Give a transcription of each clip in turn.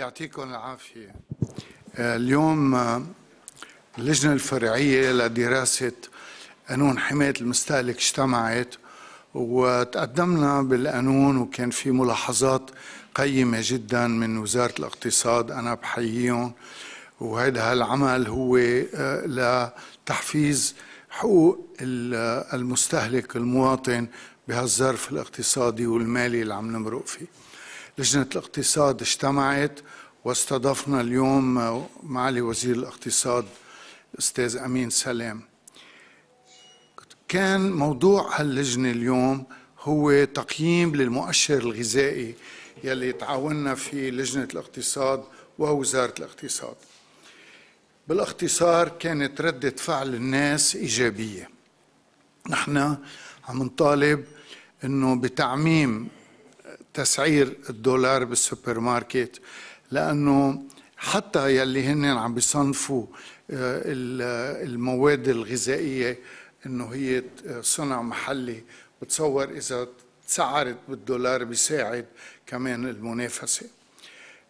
يعطيكم العافية آه، اليوم آه، اللجنة الفرعية لدراسة قانون حماية المستهلك اجتمعت وتقدمنا بالقانون وكان في ملاحظات قيمة جدا من وزارة الاقتصاد أنا بحييهم وهذا العمل هو آه، لتحفيز حقوق المستهلك المواطن بهالظرف الاقتصادي والمالي اللي عم نمرق فيه لجنة الاقتصاد اجتمعت واستضفنا اليوم معالي وزير الاقتصاد أستاذ أمين سلام كان موضوع هاللجنة اليوم هو تقييم للمؤشر الغذائي يلي تعاوننا فيه لجنة الاقتصاد ووزارة الاقتصاد بالاختصار كانت ردة فعل الناس إيجابية نحن عم نطالب أنه بتعميم تسعير الدولار بالسوبر ماركت لانه حتى يلي هن عم بيصنفوا آه، المواد الغذائيه انه هي صنع محلي بتصور اذا تسعرت بالدولار بيساعد كمان المنافسه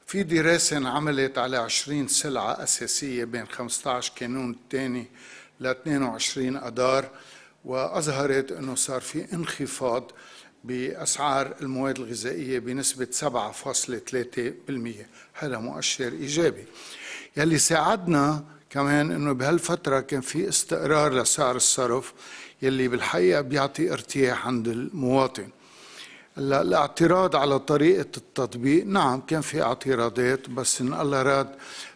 في دراسة انعملت على 20 سلعة أساسية بين 15 كانون الثاني ل 22 أدار وأظهرت أنه صار في انخفاض بأسعار المواد الغذائية بنسبة 7.3% هذا مؤشر إيجابي يلي ساعدنا كمان انه بهالفتره كان في استقرار لسعر الصرف يلي بالحقيقه بيعطي ارتياح عند المواطن هلا الاعتراض على طريقه التطبيق نعم كان في اعتراضات بس ان الله راد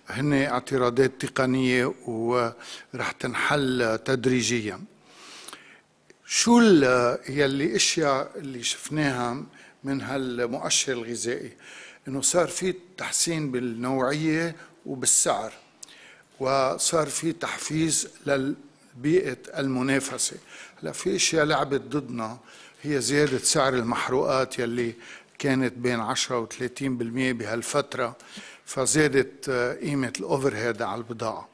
هن اعتراضات تقنيه ورح تنحل تدريجيا شو يلي اشياء اللي شفناها من هالمؤشر الغذائي انه صار في تحسين بالنوعيه وبالسعر وصار في تحفيز لبيئه المنافسه هلا في اشياء لعبت ضدنا هي زياده سعر المحروقات يلي كانت بين 10 و30% بهالفتره فزادت قيمه الاوفر هيد على البضاعه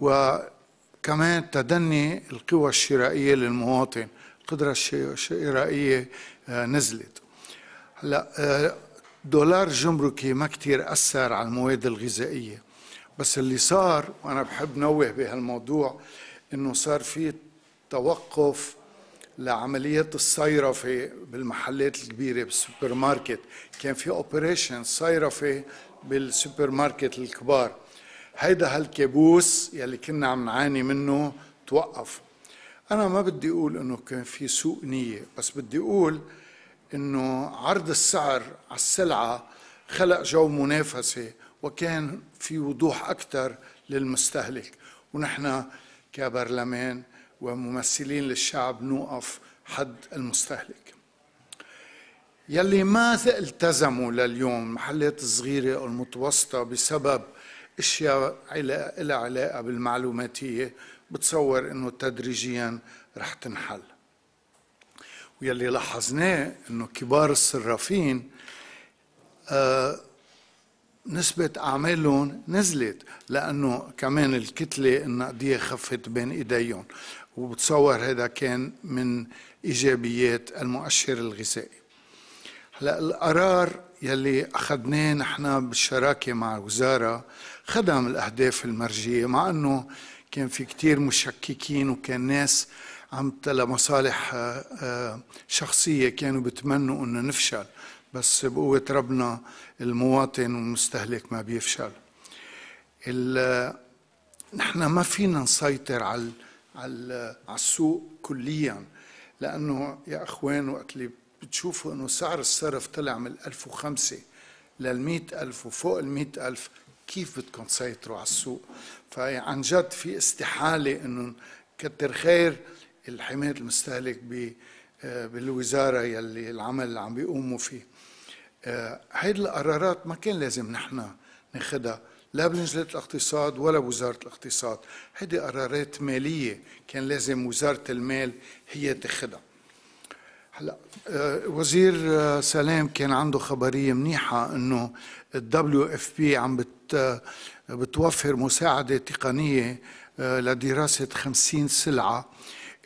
و كمان تدني القوى الشرائية للمواطن القدرة الشرائية آه، نزلت هلا آه، دولار جمركي ما كتير أثر على المواد الغذائية بس اللي صار وأنا بحب نوه بهالموضوع إنه صار في توقف لعمليات الصيرفة بالمحلات الكبيرة بالسوبر ماركت كان في اوبريشن صيرفة بالسوبر ماركت الكبار هيدا هالكابوس يلي كنا عم نعاني منه توقف أنا ما بدي أقول إنه كان في سوء نية بس بدي أقول إنه عرض السعر على السلعة خلق جو منافسة وكان في وضوح أكثر للمستهلك ونحن كبرلمان وممثلين للشعب نوقف حد المستهلك يلي ما التزموا لليوم محلات الصغيره أو المتوسطة بسبب اشياء لها علاقه بالمعلوماتيه بتصور انه تدريجيا رح تنحل ويلي لاحظناه انه كبار الصرافين آه نسبة أعمالهم نزلت لأنه كمان الكتلة النقدية خفت بين إيديهم وبتصور هذا كان من إيجابيات المؤشر الغذائي هلا القرار يلي اخذناه نحن بالشراكه مع الوزاره خدم الاهداف المرجيه مع انه كان في كثير مشككين وكان ناس عم لمصالح آه، آه، شخصيه كانوا بتمنوا انه نفشل بس بقوه ربنا المواطن والمستهلك ما بيفشل نحن ما فينا نسيطر على على السوق كليا لانه يا اخوان وقت اللي بتشوفوا انه سعر الصرف طلع من 1005 لل ألف وفوق ال ألف كيف بدكم تسيطروا على السوق فعن جد في استحالة انه كتر خير الحماية المستهلك آه، بالوزارة يلي العمل اللي عم بيقوموا فيه آه، هيدي القرارات ما كان لازم نحن ناخدها لا بلجنة الاقتصاد ولا بوزارة الاقتصاد هيدي قرارات مالية كان لازم وزارة المال هي تاخدها هلا آه، وزير آه، سلام كان عنده خبريه منيحه انه الدبليو اف بي عم بت آه، بتوفر مساعده تقنيه لدراسه 50 سلعه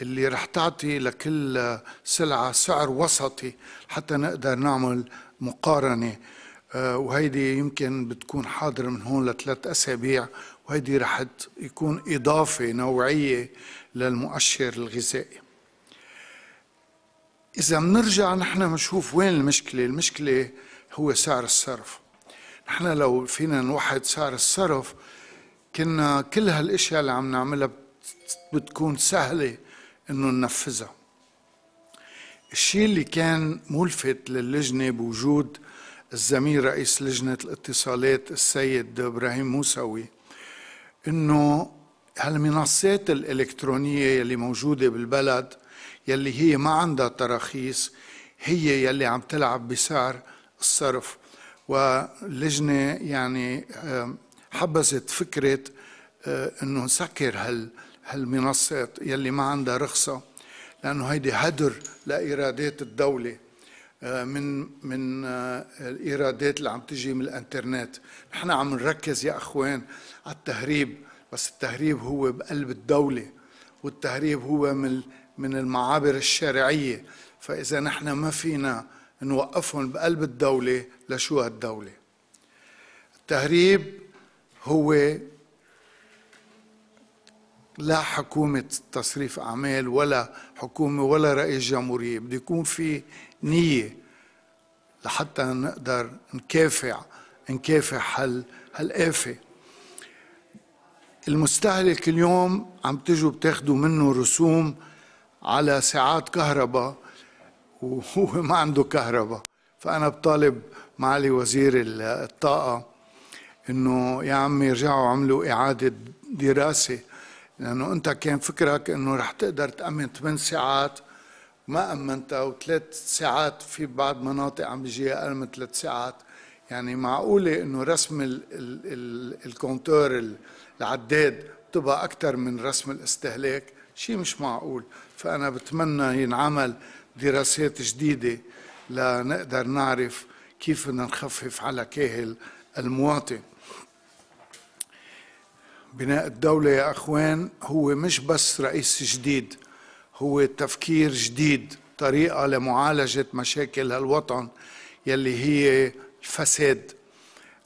اللي رح تعطي لكل سلعه سعر وسطي حتى نقدر نعمل مقارنه وهيدي يمكن بتكون حاضرة من هون لثلاث أسابيع وهيدي رح يكون إضافة نوعية للمؤشر الغذائي إذا بنرجع نحن بنشوف وين المشكلة المشكلة هو سعر الصرف نحن لو فينا نوحد سعر الصرف كنا كل هالاشياء اللي عم نعملها بتكون سهلة انه ننفذها الشيء اللي كان ملفت للجنة بوجود الزميل رئيس لجنة الاتصالات السيد إبراهيم موسوي انه هالمنصات الإلكترونية اللي موجودة بالبلد يلي هي ما عندها تراخيص هي يلي عم تلعب بسعر الصرف واللجنة يعني حبست فكرة آه، انه نسكر هال هالمنصات يلي ما عندها رخصة لأنه هيدي هدر لإيرادات الدولة آه، من من آه، الإيرادات اللي عم تجي من الإنترنت نحن عم نركز يا أخوان على التهريب بس التهريب هو بقلب الدولة والتهريب هو من من المعابر الشرعية فإذا نحن ما فينا نوقفهم بقلب الدولة لشو هالدولة التهريب هو لا حكومة تصريف أعمال ولا حكومة ولا رئيس جمهورية بده يكون في نية لحتى نقدر نكافح نكافح هال هالآفة المستهلك اليوم عم تجوا بتاخدوا منه رسوم على ساعات كهرباء وهو ما عنده كهرباء فأنا بطالب معالي وزير الطاقة إنه يا عم يرجعوا عملوا إعادة دراسة لأنه أنت كان فكرك إنه رح تقدر تأمن ثمان ساعات ما أمنتها وثلاث ساعات في بعض مناطق عم بيجيها أقل من ثلاث ساعات يعني معقولة إنه رسم الكونتور العداد تبقى أكثر من رسم الاستهلاك شيء مش معقول فأنا بتمنى ينعمل دراسات جديدة لنقدر نعرف كيف بدنا نخفف على كاهل المواطن بناء الدولة يا أخوان هو مش بس رئيس جديد هو تفكير جديد طريقة لمعالجة مشاكل هالوطن يلي هي الفساد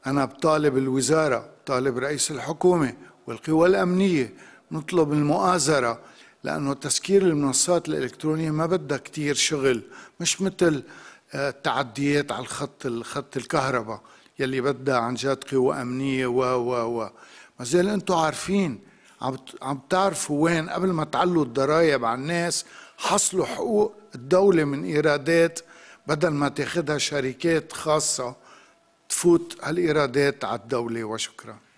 أنا بطالب الوزارة طالب رئيس الحكومة والقوى الأمنية نطلب المؤازرة لأنه تسكير المنصات الإلكترونية ما بدها كتير شغل مش مثل آه، التعديات على الخط الخط الكهرباء يلي بدها عن جد قوى أمنية و و و ما زال أنتم عارفين عم عم تعرفوا وين قبل ما تعلوا الضرايب على الناس حصلوا حقوق الدولة من إيرادات بدل ما تاخذها شركات خاصة تفوت هالإيرادات على الدولة وشكراً